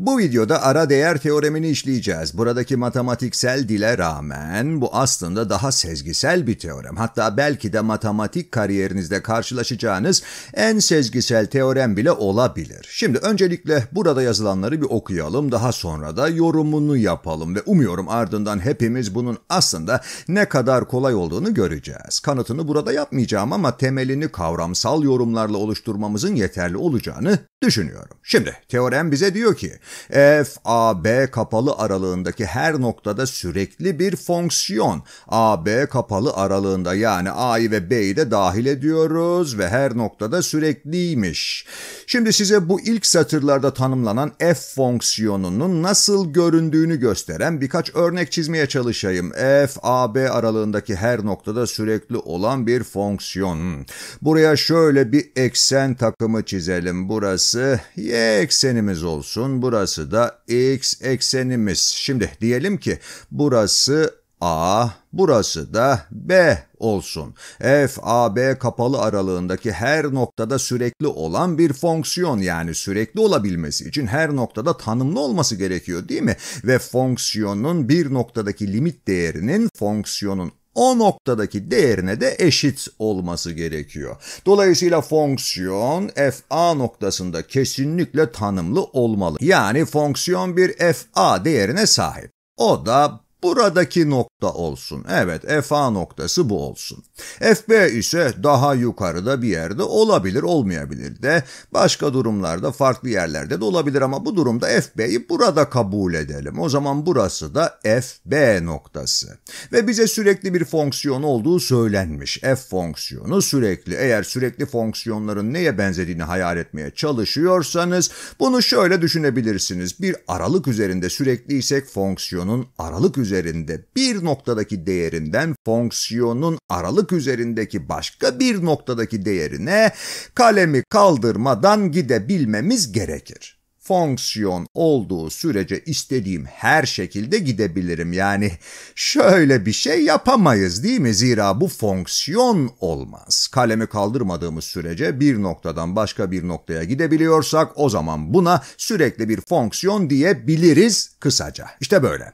Bu videoda ara değer teoremini işleyeceğiz. Buradaki matematiksel dile rağmen bu aslında daha sezgisel bir teorem. Hatta belki de matematik kariyerinizde karşılaşacağınız en sezgisel teorem bile olabilir. Şimdi öncelikle burada yazılanları bir okuyalım. Daha sonra da yorumunu yapalım ve umuyorum ardından hepimiz bunun aslında ne kadar kolay olduğunu göreceğiz. Kanıtını burada yapmayacağım ama temelini kavramsal yorumlarla oluşturmamızın yeterli olacağını Düşünüyorum. Şimdi teorem bize diyor ki f, a, b kapalı aralığındaki her noktada sürekli bir fonksiyon. a, b kapalı aralığında yani a'yı ve b'yi de dahil ediyoruz ve her noktada sürekliymiş. Şimdi size bu ilk satırlarda tanımlanan f fonksiyonunun nasıl göründüğünü gösteren birkaç örnek çizmeye çalışayım. f, a, b aralığındaki her noktada sürekli olan bir fonksiyon. Buraya şöyle bir eksen takımı çizelim. Burası burası y eksenimiz olsun, burası da x eksenimiz. Şimdi diyelim ki burası A, burası da B olsun. F, A, B kapalı aralığındaki her noktada sürekli olan bir fonksiyon yani sürekli olabilmesi için her noktada tanımlı olması gerekiyor değil mi? Ve fonksiyonun bir noktadaki limit değerinin fonksiyonun o noktadaki değerine de eşit olması gerekiyor. Dolayısıyla fonksiyon fa noktasında kesinlikle tanımlı olmalı. Yani fonksiyon bir fa değerine sahip. O da buradaki nokta olsun. Evet FA noktası bu olsun. FB ise daha yukarıda bir yerde olabilir olmayabilir de başka durumlarda farklı yerlerde de olabilir ama bu durumda FB'yi burada kabul edelim. O zaman burası da FB noktası. Ve bize sürekli bir fonksiyon olduğu söylenmiş. F fonksiyonu sürekli eğer sürekli fonksiyonların neye benzediğini hayal etmeye çalışıyorsanız bunu şöyle düşünebilirsiniz. Bir aralık üzerinde sürekli sürekliysek fonksiyonun aralık üzerinde üzerinde bir noktadaki değerinden fonksiyonun aralık üzerindeki başka bir noktadaki değerine kalemi kaldırmadan gidebilmemiz gerekir fonksiyon olduğu sürece istediğim her şekilde gidebilirim. Yani şöyle bir şey yapamayız değil mi? Zira bu fonksiyon olmaz. Kalemi kaldırmadığımız sürece bir noktadan başka bir noktaya gidebiliyorsak o zaman buna sürekli bir fonksiyon diyebiliriz kısaca. İşte böyle.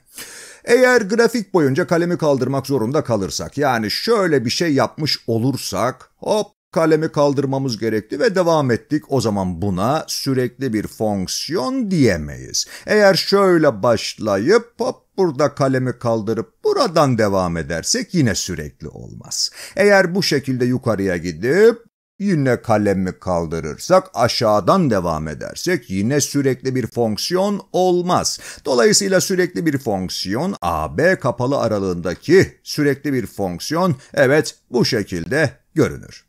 Eğer grafik boyunca kalemi kaldırmak zorunda kalırsak, yani şöyle bir şey yapmış olursak, hop kalemi kaldırmamız gerekti ve devam ettik. O zaman buna sürekli bir fonksiyon diyemeyiz. Eğer şöyle başlayıp hop burada kalemi kaldırıp buradan devam edersek yine sürekli olmaz. Eğer bu şekilde yukarıya gidip Yine kalemi kaldırırsak aşağıdan devam edersek yine sürekli bir fonksiyon olmaz. Dolayısıyla sürekli bir fonksiyon AB kapalı aralığındaki sürekli bir fonksiyon evet bu şekilde görünür.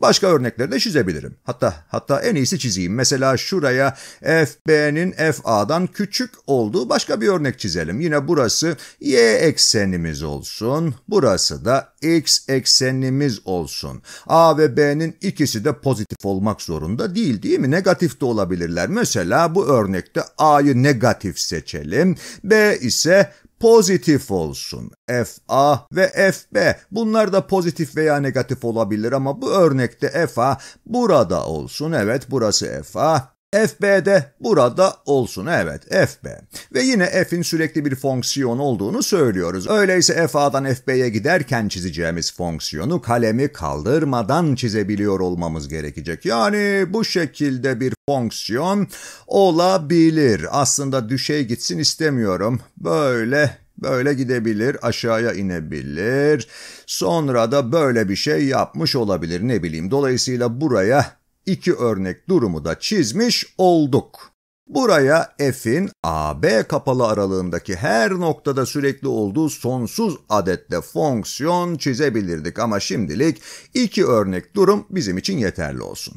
Başka örnekleri de çizebilirim. Hatta hatta en iyisi çizeyim. Mesela şuraya FB'nin FA'dan küçük olduğu başka bir örnek çizelim. Yine burası Y eksenimiz olsun. Burası da X eksenimiz olsun. A ve B'nin ikisi de pozitif olmak zorunda değil değil mi? Negatif de olabilirler. Mesela bu örnekte A'yı negatif seçelim. B ise pozitif olsun. FA ve FB bunlar da pozitif veya negatif olabilir ama bu örnekte FA burada olsun. Evet burası FA, FB'de burada olsun evet FB. Ve yine F'in sürekli bir fonksiyon olduğunu söylüyoruz. Öyleyse FA'dan Fb'ye giderken çizeceğimiz fonksiyonu kalemi kaldırmadan çizebiliyor olmamız gerekecek. Yani bu şekilde bir fonksiyon olabilir. Aslında düşey gitsin istemiyorum. Böyle Böyle gidebilir, aşağıya inebilir. Sonra da böyle bir şey yapmış olabilir ne bileyim. Dolayısıyla buraya iki örnek durumu da çizmiş olduk. Buraya f'in AB kapalı aralığındaki her noktada sürekli olduğu sonsuz adette fonksiyon çizebilirdik ama şimdilik iki örnek durum bizim için yeterli olsun.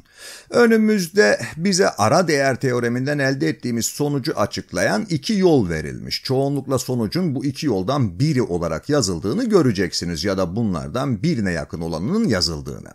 Önümüzde bize ara değer teoreminden elde ettiğimiz sonucu açıklayan iki yol verilmiş. Çoğunlukla sonucun bu iki yoldan biri olarak yazıldığını göreceksiniz ya da bunlardan birine yakın olanının yazıldığını.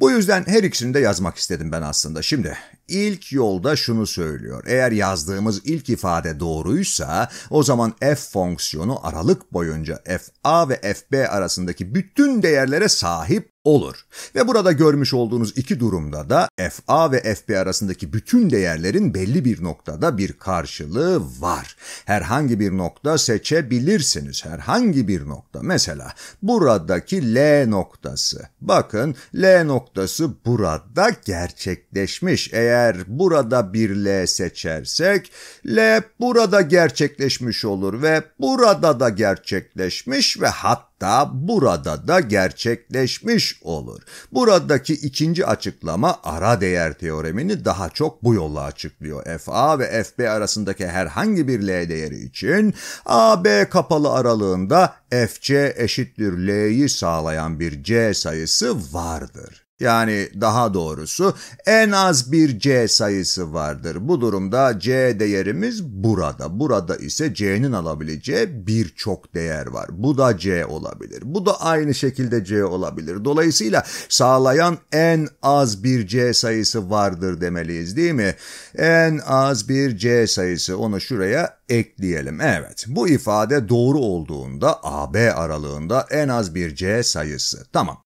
Bu yüzden her ikisini de yazmak istedim ben aslında. Şimdi ilk yolda şunu söylüyor. Eğer yazdığımız ilk ifade doğruysa o zaman f fonksiyonu aralık boyunca fa ve fb arasındaki bütün değerlere sahip olur. Ve burada görmüş olduğunuz iki durumda da FA ve FB arasındaki bütün değerlerin belli bir noktada bir karşılığı var. Herhangi bir nokta seçebilirsiniz. Herhangi bir nokta. Mesela buradaki L noktası. Bakın L noktası burada gerçekleşmiş. Eğer burada bir L seçersek L burada gerçekleşmiş olur ve burada da gerçekleşmiş ve hatta hatta burada da gerçekleşmiş olur. Buradaki ikinci açıklama ara değer teoremini daha çok bu yolla açıklıyor. FA ve FB arasındaki herhangi bir L değeri için AB kapalı aralığında FC eşittir L'yi sağlayan bir C sayısı vardır. Yani daha doğrusu en az bir C sayısı vardır. Bu durumda C değerimiz burada. Burada ise C'nin alabileceği birçok değer var. Bu da C olabilir. Bu da aynı şekilde C olabilir. Dolayısıyla sağlayan en az bir C sayısı vardır demeliyiz değil mi? En az bir C sayısı onu şuraya ekleyelim. Evet bu ifade doğru olduğunda AB aralığında en az bir C sayısı. Tamam.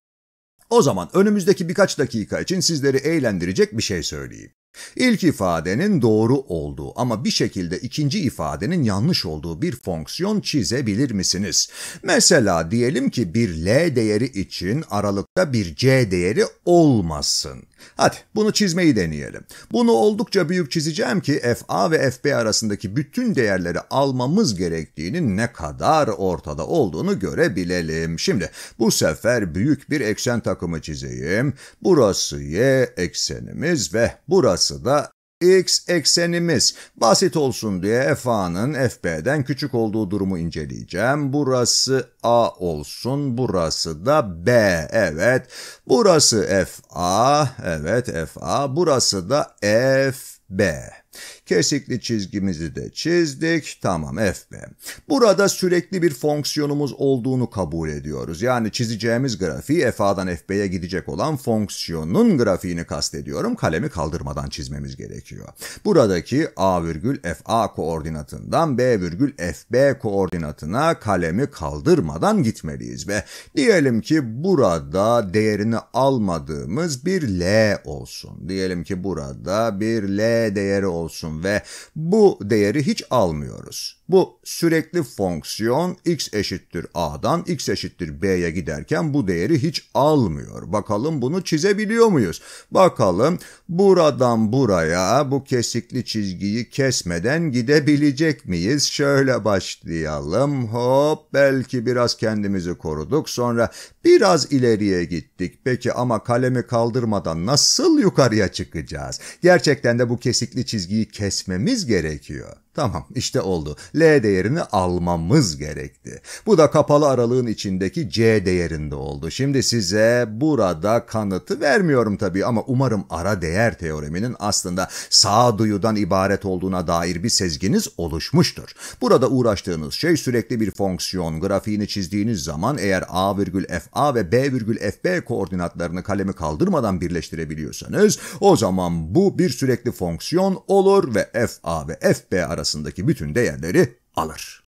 O zaman önümüzdeki birkaç dakika için sizleri eğlendirecek bir şey söyleyeyim. İlk ifadenin doğru olduğu ama bir şekilde ikinci ifadenin yanlış olduğu bir fonksiyon çizebilir misiniz? Mesela diyelim ki bir L değeri için aralıkta bir C değeri olmasın. Hadi bunu çizmeyi deneyelim. Bunu oldukça büyük çizeceğim ki FA ve FB arasındaki bütün değerleri almamız gerektiğinin ne kadar ortada olduğunu görebilelim. Şimdi bu sefer büyük bir eksen takımı çizeyim. Burası y eksenimiz ve burası da x eksenimiz. Basit olsun diye fa'nın fb'den küçük olduğu durumu inceleyeceğim. Burası a olsun, burası da b. Evet, burası fa, evet fa, burası da fb. Kesikli çizgimizi de çizdik. Tamam F B. Burada sürekli bir fonksiyonumuz olduğunu kabul ediyoruz. Yani çizeceğimiz grafiği FA'dan FB'ye gidecek olan fonksiyonun grafiğini kastediyorum. Kalemi kaldırmadan çizmemiz gerekiyor. Buradaki A virgül FA koordinatından B virgül FB koordinatına kalemi kaldırmadan gitmeliyiz ve diyelim ki burada değerini almadığımız bir L olsun. Diyelim ki burada bir L değeri olsun olsun ve bu değeri hiç almıyoruz. Bu sürekli fonksiyon x eşittir a'dan x eşittir b'ye giderken bu değeri hiç almıyor. Bakalım bunu çizebiliyor muyuz? Bakalım buradan buraya bu kesikli çizgiyi kesmeden gidebilecek miyiz? Şöyle başlayalım. Hop belki biraz kendimizi koruduk. Sonra biraz ileriye gittik. Peki ama kalemi kaldırmadan nasıl yukarıya çıkacağız? Gerçekten de bu kesikli çizgiyi kesmemiz gerekiyor. Tamam işte oldu. L değerini almamız gerekti. Bu da kapalı aralığın içindeki C değerinde oldu. Şimdi size burada kanıtı vermiyorum tabii ama umarım ara değer teoreminin aslında sağduyudan ibaret olduğuna dair bir sezginiz oluşmuştur. Burada uğraştığınız şey sürekli bir fonksiyon grafiğini çizdiğiniz zaman eğer A virgül FA ve B virgül FB koordinatlarını kalemi kaldırmadan birleştirebiliyorsanız o zaman bu bir sürekli fonksiyon olur ve FA ve FB arasında arasındaki bütün değerleri alır.